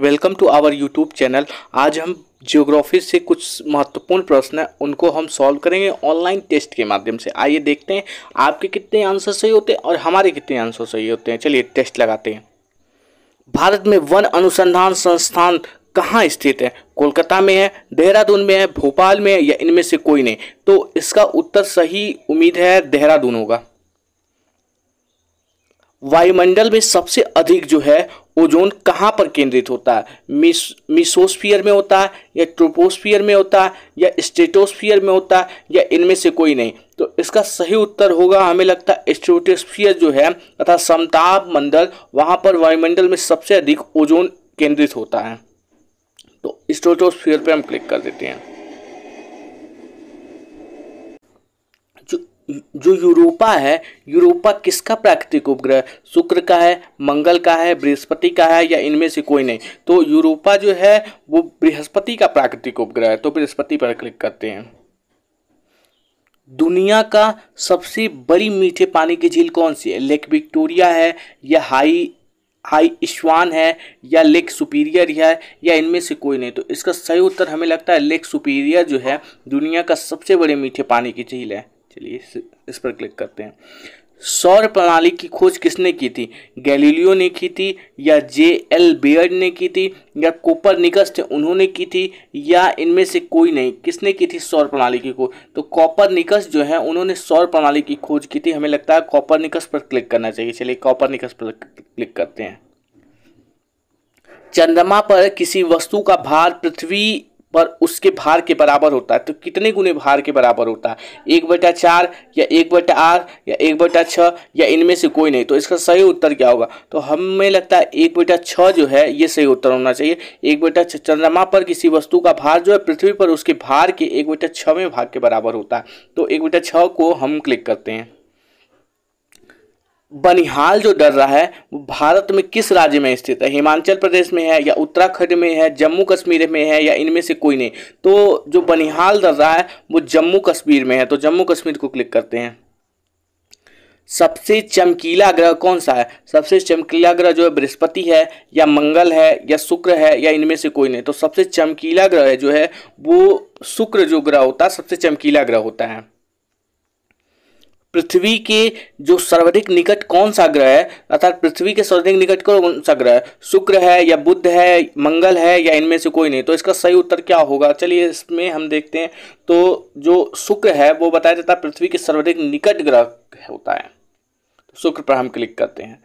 welcome to our YouTube channel आज हम geography से कुछ महत्वपूर्ण प्रश्न हैं उनको हम सॉल्व करेंगे ऑनलाइन टेस्ट के माध्यम से आइए देखते हैं आपके कितने आंसर सही होते हैं और हमारे कितने आंसर सही होते हैं चलिए टेस्ट लगाते हैं भारत में वन अनुसंधान संस्थान कहाँ स्थित है कोलकाता में है देहरादून में है भोपाल में है या इनमें से कोई नहीं तो इसका उत्तर सही उम्मीद है देहरादून होगा वायुमंडल में सबसे अधिक जो है ओजोन कहाँ पर केंद्रित होता है मिस मिसोस्फियर में होता है या ट्रोपोस्फियर में होता है या स्टेटोस्फियर में होता है या इनमें से कोई नहीं तो इसका सही उत्तर होगा हमें लगता है स्टेटोस्फियर जो है तथा समताप मंडल वहाँ पर वायुमंडल में सबसे अधिक ओजोन केंद्रित होता है तो स्टेटोस्फियर पर हम क्लिक कर देते हैं जो यूरोपा है यूरोपा किसका प्राकृतिक उपग्रह शुक्र का है मंगल का है बृहस्पति का है या इनमें से कोई नहीं तो यूरोपा जो है वो बृहस्पति का प्राकृतिक उपग्रह है तो बृहस्पति पर क्लिक करते हैं दुनिया का सबसे बड़ी मीठे पानी की झील कौन सी है लेक विक्टोरिया है या हाई हाई इश्वान है या लेक सुपीरियर है या इनमें से कोई नहीं तो इसका सही उत्तर हमें लगता है लेक सुपीरियर जो है दुनिया का सबसे बड़े मीठे पानी की झील है चलिए इस पर क्लिक करते हैं सौर प्रणाली की खोज किसने की थी गैलीलियो ने की थी या जे एल बेयर्ड ने की थी या कोपर निकस थे उन्होंने की थी या इनमें से कोई नहीं किसने की थी सौर प्रणाली की खोज तो कॉपर निकस जो है उन्होंने सौर प्रणाली की खोज की थी हमें लगता है कॉपर निकस पर क्लिक करना चाहिए चलिए कॉपर निकस पर क्लिक करते हैं चंद्रमा पर किसी वस्तु का भार पृथ्वी पर उसके भार के बराबर होता है तो कितने गुने भार के बराबर होता है एक बटा चार या एक बटा आठ या एक बटा छः या इनमें से कोई नहीं तो इसका सही उत्तर क्या होगा तो हमें लगता है एक बटा छः जो है ये सही उत्तर होना चाहिए एक बटा चंद्रमा पर किसी वस्तु का भार जो है पृथ्वी पर उसके भार के एक बटा छवें भाग के बराबर होता है तो एक बटा छः को हम क्लिक करते हैं बनिहाल जो दर्रा है वो भारत में किस राज्य में स्थित है हिमाचल प्रदेश में है या उत्तराखंड में है जम्मू कश्मीर में है या इनमें से कोई नहीं तो जो बनिहाल दर्रा है वो जम्मू कश्मीर में है तो जम्मू कश्मीर को क्लिक करते हैं सबसे चमकीला ग्रह कौन सा है सबसे चमकीला ग्रह जो है बृहस्पति है या मंगल है या शुक्र है या इनमें से कोई नहीं तो सबसे चमकीला ग्रह जो है वो शुक्र जो ग्रह होता है सबसे चमकीला ग्रह होता है पृथ्वी के जो सर्वाधिक निकट कौन सा ग्रह है अर्थात पृथ्वी के सर्वाधिक निकट कौन सा ग्रह है शुक्र है या बुद्ध है मंगल है या इनमें से कोई नहीं तो इसका सही उत्तर क्या होगा चलिए इसमें हम देखते हैं तो जो शुक्र है वो बताया जाता है पृथ्वी के सर्वाधिक निकट ग्रह होता है शुक्र पर हम क्लिक करते हैं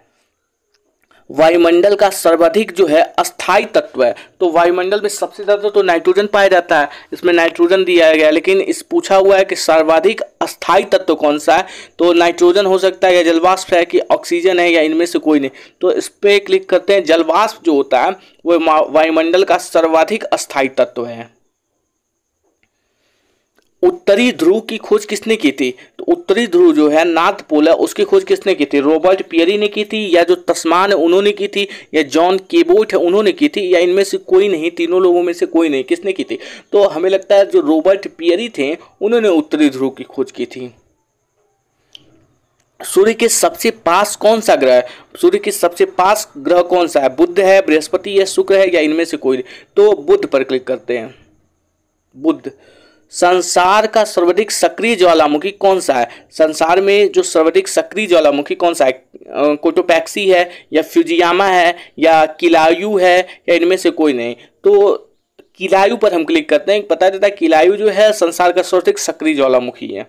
वायुमंडल का सर्वाधिक जो है अस्थाई तत्व है तो वायुमंडल में सबसे ज़्यादा तो नाइट्रोजन पाया जाता है इसमें नाइट्रोजन दिया गया लेकिन इस पूछा हुआ है कि सर्वाधिक अस्थाई तत्व कौन सा है तो नाइट्रोजन हो सकता है या जलवाष्प है कि ऑक्सीजन है या इनमें से कोई नहीं तो इस पर क्लिक करते हैं जलवाष्प जो होता है वो वायुमंडल का सर्वाधिक अस्थायी तत्व है उत्तरी ध्रुव की खोज किसने की थी उत्तरी ध्रुव जो है नाथ पोल है उसकी खोज किसने की थी रॉबर्ट पियरी ने की थी या जो तस्मान है उन्होंने की थी या जॉन केबोट है उन्होंने की थी या इनमें से कोई नहीं तीनों लोगों में से कोई नहीं किसने की थी तो हमें लगता है जो रॉबर्ट पियरी थे उन्होंने उत्तरी ध्रुव की खोज की थी सूर्य के सबसे पास कौन सा ग्रह सूर्य के सबसे पास ग्रह कौन सा है बुद्ध है बृहस्पति है शुक्र है या इनमें से कोई तो बुद्ध पर क्लिक करते हैं बुद्ध संसार का सर्वाधिक सक्रिय ज्वालामुखी कौन सा है संसार में जो सर्वाधिक सक्रिय ज्वालामुखी कौन सा है कोटोपैक्सी है या फ्यूजियामा है या किलायु है या इनमें से कोई नहीं तो किलायु पर हम क्लिक करते हैं पता चलता है किलायु जो है संसार का सर्वाधिक सक्रिय ज्वालामुखी है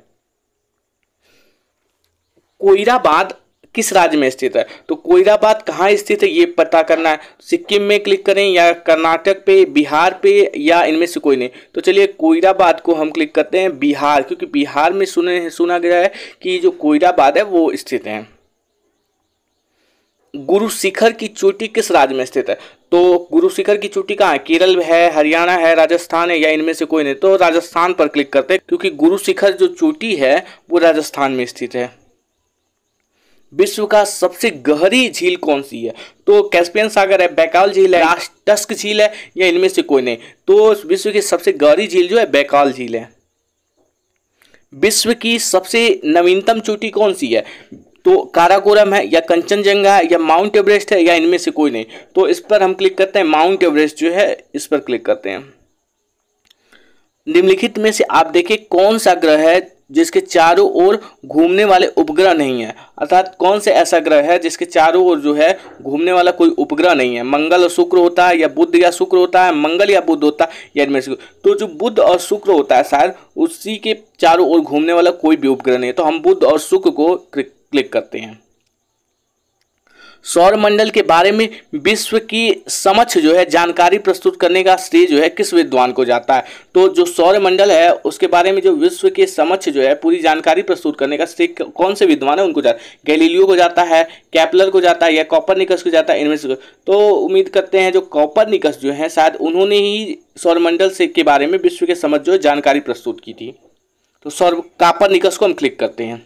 कोयराबाद किस राज्य में स्थित है तो कोयराबाद कहाँ स्थित है ये पता करना है सिक्किम में क्लिक करें या कर्नाटक पे बिहार पे या इनमें से कोई नहीं तो चलिए कोयराबाद को हम क्लिक करते हैं बिहार क्योंकि बिहार में सुने सुना गया है कि जो कोयराबाद है वो स्थित है गुरु शिखर की चोटी किस राज्य में स्थित है तो गुरु शिखर की चोटी कहाँ है केरल है हरियाणा है राजस्थान है या इनमें से कोई नहीं तो राजस्थान पर क्लिक करते हैं क्योंकि गुरु शिखर जो चोटी है वो राजस्थान में स्थित है विश्व का सबसे गहरी झील कौन सी है तो कैस्पियन सागर है बैकाल झील है राष्ट्रस्क झील है या इनमें से कोई नहीं तो विश्व की सबसे गहरी झील जो है बैकाल झील है विश्व की सबसे नवीनतम चोटी कौन सी है तो काराकोरम है या कंचनजंगा है या माउंट एवरेस्ट है या इनमें से कोई नहीं तो इस पर हम क्लिक करते हैं माउंट एवरेस्ट जो है इस पर क्लिक करते हैं निम्नलिखित में से आप देखिए कौन सा ग्रह है जिसके चारों ओर घूमने वाले उपग्रह नहीं है अर्थात कौन से ऐसा ग्रह है जिसके चारों ओर जो है घूमने वाला कोई उपग्रह नहीं है मंगल और शुक्र होता है या बुद्ध या शुक्र होता है मंगल या बुद्ध होता है या इनमें से तो जो बुद्ध और शुक्र होता है शायद उसी के चारों ओर घूमने वाला कोई भी उपग्रह नहीं है तो हम बुद्ध और शुक्र को क्लिक करते हैं सौरमंडल के बारे में विश्व की समक्ष जो है जानकारी प्रस्तुत करने का श्रेय जो है किस विद्वान को जाता है तो जो सौरमंडल है उसके बारे में जो विश्व के समक्ष जो है पूरी जानकारी प्रस्तुत करने का श्रेय कौन से विद्वान है उनको जाता है गैलीलियो को जाता है कैपलर को जाता है या कॉपर निकस को जाता है इनमें से तो उम्मीद करते हैं जो कॉपर निकस जो है शायद उन्होंने ही सौरमंडल से के बारे में विश्व के समक्ष जो है जानकारी प्रस्तुत की थी तो सौर कापर निकस को हम क्लिक करते हैं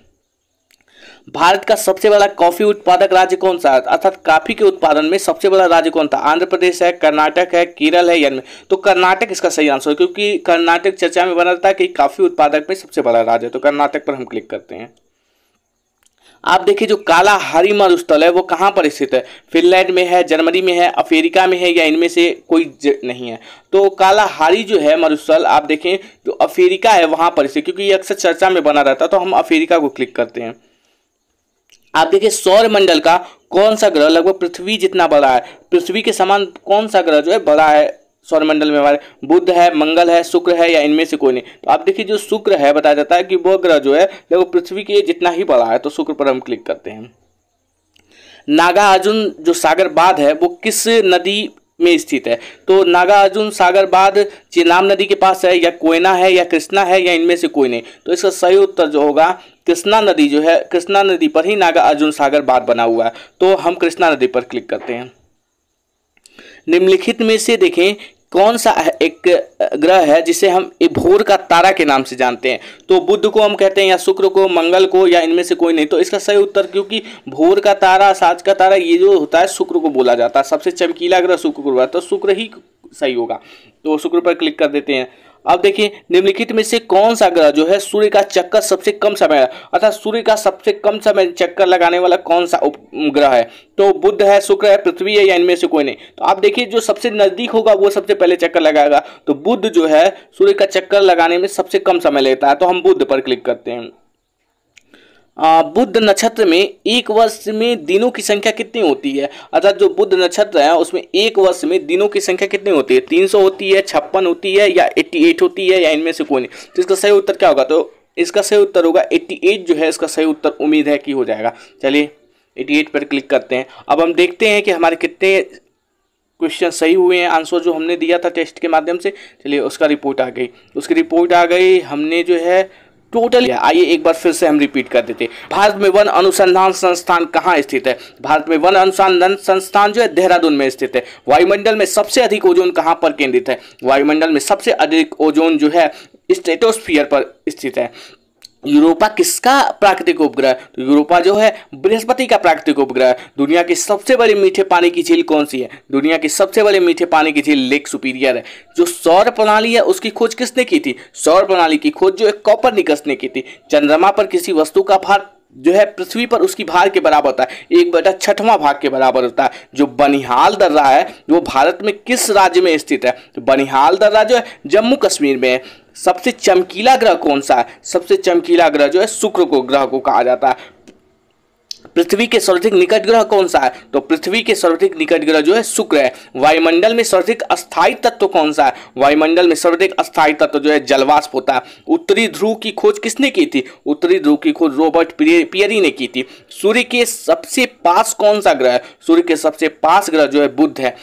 भारत का सबसे बड़ा कॉफी उत्पादक राज्य कौन सा अर्थात काफी के उत्पादन में सबसे बड़ा राज्य कौन था आंध्र प्रदेश है कर्नाटक है केरल है यानी तो कर्नाटक इसका सही आंसर है क्योंकि कर्नाटक चर्चा में बना था कि काफी उत्पादक में सबसे बड़ा राज्य है तो कर्नाटक पर हम क्लिक करते हैं आप देखिए जो काला हरी मरुस्थल है वो कहाँ पर स्थित है फिनलैंड में है जर्मनी में है अफ्रीका में है या इनमें से कोई नहीं है तो काला हारी जो है मरुस्थल आप देखें जो अफ्रीका है वहाँ पर स्थित क्योंकि ये अक्सर चर्चा में बना रहता तो हम अफ्रीका को क्लिक करते हैं आप देखिए सौर मंडल का कौन सा ग्रह लगभग पृथ्वी जितना बड़ा है पृथ्वी के समान कौन सा ग्रह जो है बड़ा है सौरमंडल में हमारे बुद्ध है मंगल है शुक्र है या इनमें से कोई नहीं तो आप देखिए जो शुक्र है बताया जाता है कि वह ग्रह जो है लगभग पृथ्वी के जितना ही बड़ा है तो शुक्र पर हम क्लिक करते हैं नागार्जुन जो सागर बाद है वो किस नदी में स्थित है तो नागा अर्जुन सागर बाद चेनाब नदी के पास है या कोयना है या कृष्णा है या इनमें से कोई नहीं तो इसका सही उत्तर जो होगा कृष्णा नदी जो है कृष्णा नदी पर ही नागा अर्जुन सागर बाद बना हुआ है तो हम कृष्णा नदी पर क्लिक करते हैं निम्नलिखित में से देखें कौन सा एक ग्रह है जिसे हम भोर का तारा के नाम से जानते हैं तो बुद्ध को हम कहते हैं या शुक्र को मंगल को या इनमें से कोई नहीं तो इसका सही उत्तर क्योंकि भोर का तारा साज का तारा ये जो होता है शुक्र को बोला जाता है सबसे चमकीला ग्रह शुक्र को तो शुक्र ही सही होगा तो शुक्र पर क्लिक कर देते हैं अब देखिए निम्नलिखित में से कौन सा ग्रह जो है सूर्य का चक्कर सबसे कम समय अर्थात सूर्य का सबसे कम समय चक्कर लगाने वाला कौन सा ग्रह है तो बुद्ध है शुक्र है पृथ्वी है या इनमें से कोई नहीं तो आप देखिए जो सबसे नजदीक होगा वो सबसे पहले चक्कर लगाएगा तो बुद्ध जो है सूर्य का चक्कर लगाने में सबसे कम समय लेता है तो हम बुद्ध पर क्लिक करते हैं बुद्ध नक्षत्र में एक वर्ष में दिनों की संख्या कितनी होती है अर्थात जो बुद्ध नक्षत्र है उसमें एक वर्ष में दिनों की संख्या कितनी होती है तीन सौ होती है छप्पन होती है या एट्टी एट होती है या इनमें से कोई नहीं तो इसका सही उत्तर क्या होगा तो इसका सही उत्तर होगा एट्टी एट जो है इसका सही उत्तर उम्मीद है कि हो जाएगा चलिए एट्टी एट पर क्लिक करते हैं अब हम देखते हैं कि हमारे कितने क्वेश्चन सही हुए हैं आंसर जो हमने दिया था टेस्ट के माध्यम से चलिए उसका रिपोर्ट आ गई उसकी रिपोर्ट आ गई हमने जो है टोटल आइए एक बार फिर से हम रिपीट कर देते भारत में वन अनुसंधान संस्थान कहाँ स्थित है भारत में वन अनुसंधान संस्थान जो है देहरादून में स्थित है वायुमंडल में सबसे अधिक ओजोन कहाँ पर केंद्रित है वायुमंडल में सबसे अधिक ओजोन जो है स्टेटोस्फियर पर स्थित है यूरोपा किसका प्राकृतिक उपग्रह तो यूरोपा जो है बृहस्पति का प्राकृतिक उपग्रह दुनिया की सबसे बड़ी मीठे पानी की झील कौन सी है दुनिया की सबसे बड़ी मीठे पानी की झील लेक सुपीरियर है जो सौर प्रणाली है उसकी खोज किसने की थी सौर प्रणाली की खोज जो एक कॉपर निकस ने की थी चंद्रमा पर किसी वस्तु का भार जो है पृथ्वी पर उसकी भार के बराबर होता है एक बेटा छठवां भाग के बराबर होता है जो बनिहाल दर्रा है वो भारत में किस राज्य में स्थित है तो बनिहाल दर्रा जो है जम्मू कश्मीर में है सबसे चमकीला ग्रह कौन सा है सबसे चमकीला ग्रह जो है शुक्र को ग्रह को कहा जाता है पृथ्वी के सर्वाधिक निकट ग्रह कौन सा है तो पृथ्वी के सर्वाधिक निकट ग्रह जो है शुक्र है वायुमंडल में सर्वाधिक अस्थायी तत्व कौन सा है वायुमंडल में सर्वाधिक अस्थायी तत्व जो है जलवाष्प होता है उत्तरी ध्रुव की खोज किसने की थी उत्तरी ध्रुव की खोज रॉबर्ट पियरी ने की थी सूर्य के सबसे पास कौन सा ग्रह है सूर्य के सबसे पास ग्रह जो है बुद्ध है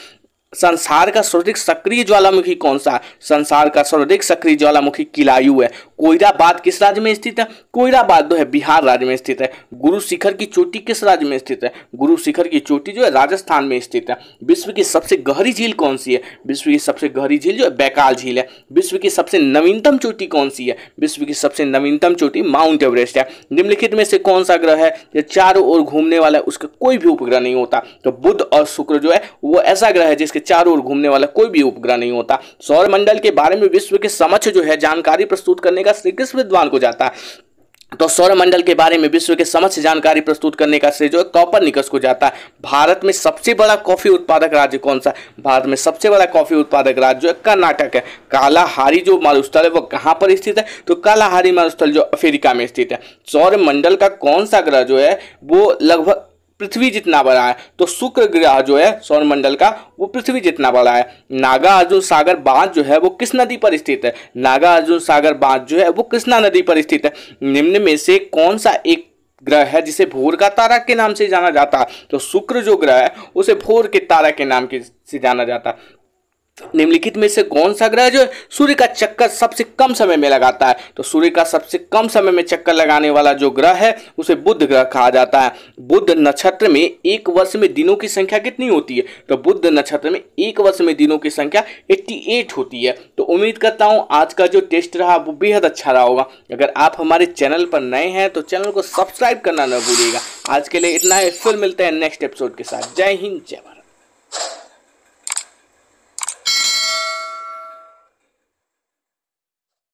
संसार का सर्वाधिक सक्रिय ज्वालामुखी कौन सा संसार का सर्वाधिक सक्रिय ज्वालामुखी किलायु है कोयराबाद किस राज्य में स्थित है कोयराबाद जो है बिहार राज्य में स्थित है गुरु शिखर की चोटी किस राज्य में स्थित है गुरु शिखर की चोटी जो है राजस्थान में स्थित है विश्व की सबसे गहरी झील कौन सी है विश्व की सबसे गहरी झील जो है बैकाल झील है विश्व की सबसे नवीनतम चोटी कौन सी है विश्व की सबसे नवीनतम चोटी माउंट एवरेस्ट है निम्नलिखित में से कौन सा ग्रह है जो चारों ओर घूमने वाला है उसका कोई भी उपग्रह नहीं होता तो बुद्ध और शुक्र जो है वो ऐसा ग्रह है जिसके चारों ओर घूमने वाला कोई भी उपग्रह नहीं होता सौरमंडल के बारे में विश्व के समक्ष जो है जानकारी प्रस्तुत करने का श्री कृष्ण विद्वान को जाता है तो सौरमंडल के बारे में विश्व के समस्त जानकारी प्रस्तुत करने का श्रेय जो है कॉपर निकस को जाता है भारत में सबसे बड़ा कॉफी उत्पादक राज्य कौन सा भारत में सबसे बड़ा कॉफी उत्पादक राज्य जो है कर्नाटक है कालाहारी जो मरुस्थल है वो कहाँ पर स्थित है तो कालाहारी मरुस्थल जो अफ्रीका में स्थित है सौरमंडल का कौन सा ग्रह जो है वो लगभग पृथ्वी जितना बड़ा है तो शुक्र ग्रह जो है सौरमंडल का वो पृथ्वी जितना बड़ा है नागा अर्जुन सागर बांध जो है वो किस नदी पर स्थित है नागा अर्जुन सागर बांध जो है वो कृष्णा नदी पर स्थित है निम्न में से कौन सा एक ग्रह है जिसे भोर का तारा के नाम से जाना जाता है तो शुक्र जो ग्रह है उसे भोर के तारा के नाम के से जाना जाता निम्नलिखित में से कौन सा ग्रह जो है सूर्य का चक्कर सबसे कम समय में लगाता है तो सूर्य का सबसे कम समय में चक्कर लगाने वाला जो ग्रह है उसे बुद्ध ग्रह कहा जाता है बुद्ध नक्षत्र में एक वर्ष में दिनों की संख्या कितनी होती है तो बुद्ध नक्षत्र में एक वर्ष में दिनों की संख्या 88 होती है तो उम्मीद करता हूँ आज का जो टेस्ट रहा वो बेहद अच्छा रहा होगा अगर आप हमारे चैनल पर नए हैं तो चैनल को सब्सक्राइब करना न भूलिएगा आज के लिए इतना ही फिर मिलते हैं नेक्स्ट एपिसोड के साथ जय हिंद जय भारत